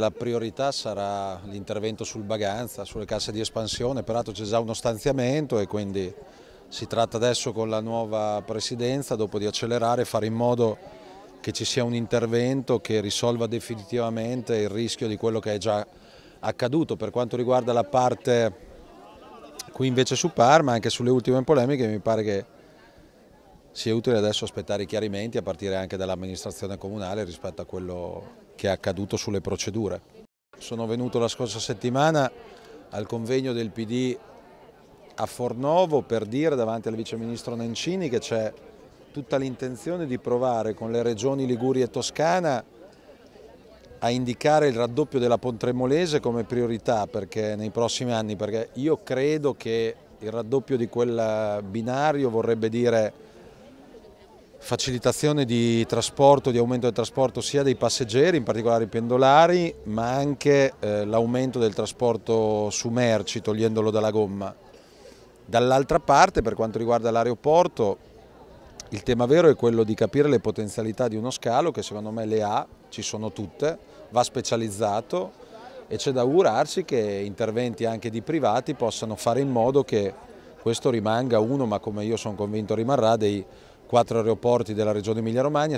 La priorità sarà l'intervento sul Baganza, sulle casse di espansione, peraltro c'è già uno stanziamento e quindi si tratta adesso con la nuova presidenza dopo di accelerare e fare in modo che ci sia un intervento che risolva definitivamente il rischio di quello che è già accaduto. Per quanto riguarda la parte qui invece su Parma, anche sulle ultime polemiche mi pare che sia utile adesso aspettare i chiarimenti a partire anche dall'amministrazione comunale rispetto a quello che che è accaduto sulle procedure. Sono venuto la scorsa settimana al convegno del PD a Fornovo per dire davanti al viceministro Nencini che c'è tutta l'intenzione di provare con le regioni Liguria e Toscana a indicare il raddoppio della Pontremolese come priorità perché, nei prossimi anni perché io credo che il raddoppio di quel binario vorrebbe dire facilitazione di trasporto, di aumento del trasporto sia dei passeggeri, in particolare i pendolari, ma anche eh, l'aumento del trasporto su merci, togliendolo dalla gomma. Dall'altra parte, per quanto riguarda l'aeroporto, il tema vero è quello di capire le potenzialità di uno scalo, che secondo me le ha, ci sono tutte, va specializzato e c'è da augurarsi che interventi anche di privati possano fare in modo che questo rimanga uno, ma come io sono convinto rimarrà, dei quattro aeroporti della regione Emilia-Romagna.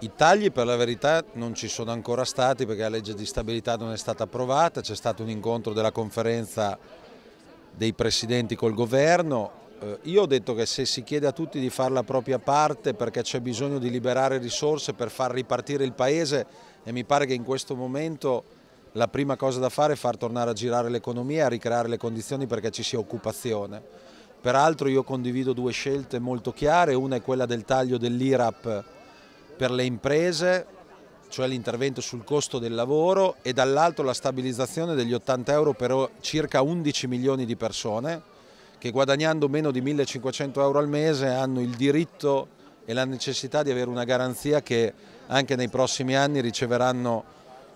I tagli per la verità non ci sono ancora stati perché la legge di stabilità non è stata approvata, c'è stato un incontro della conferenza dei presidenti col governo. Eh, io ho detto che se si chiede a tutti di fare la propria parte perché c'è bisogno di liberare risorse per far ripartire il paese e mi pare che in questo momento la prima cosa da fare è far tornare a girare l'economia e a ricreare le condizioni perché ci sia occupazione. Peraltro io condivido due scelte molto chiare, una è quella del taglio dell'IRAP per le imprese, cioè l'intervento sul costo del lavoro e dall'altro la stabilizzazione degli 80 euro per circa 11 milioni di persone che guadagnando meno di 1500 euro al mese hanno il diritto e la necessità di avere una garanzia che anche nei prossimi anni riceveranno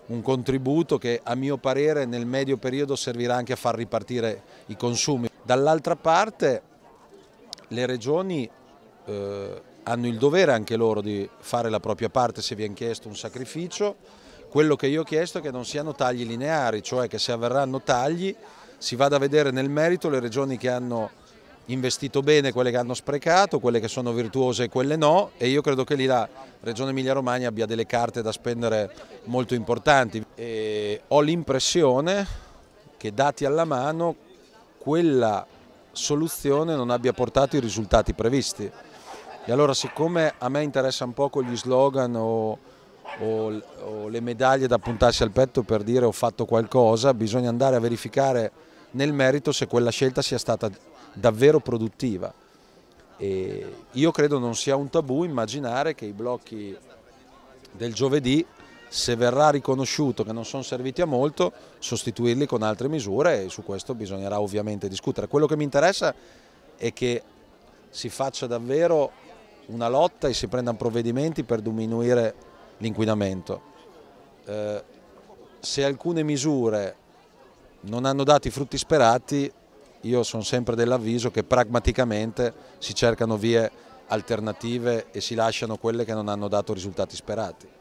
un contributo che a mio parere nel medio periodo servirà anche a far ripartire i consumi. Dall'altra parte le regioni eh, hanno il dovere anche loro di fare la propria parte se viene chiesto un sacrificio. Quello che io ho chiesto è che non siano tagli lineari, cioè che se avverranno tagli si vada a vedere nel merito le regioni che hanno investito bene, quelle che hanno sprecato, quelle che sono virtuose e quelle no e io credo che lì la Regione Emilia Romagna abbia delle carte da spendere molto importanti. E ho l'impressione che dati alla mano quella soluzione non abbia portato i risultati previsti. E allora siccome a me interessano poco gli slogan o, o, o le medaglie da puntarsi al petto per dire ho fatto qualcosa, bisogna andare a verificare nel merito se quella scelta sia stata davvero produttiva. E io credo non sia un tabù immaginare che i blocchi del giovedì se verrà riconosciuto che non sono serviti a molto, sostituirli con altre misure e su questo bisognerà ovviamente discutere. Quello che mi interessa è che si faccia davvero una lotta e si prendano provvedimenti per diminuire l'inquinamento. Eh, se alcune misure non hanno dato i frutti sperati, io sono sempre dell'avviso che pragmaticamente si cercano vie alternative e si lasciano quelle che non hanno dato risultati sperati.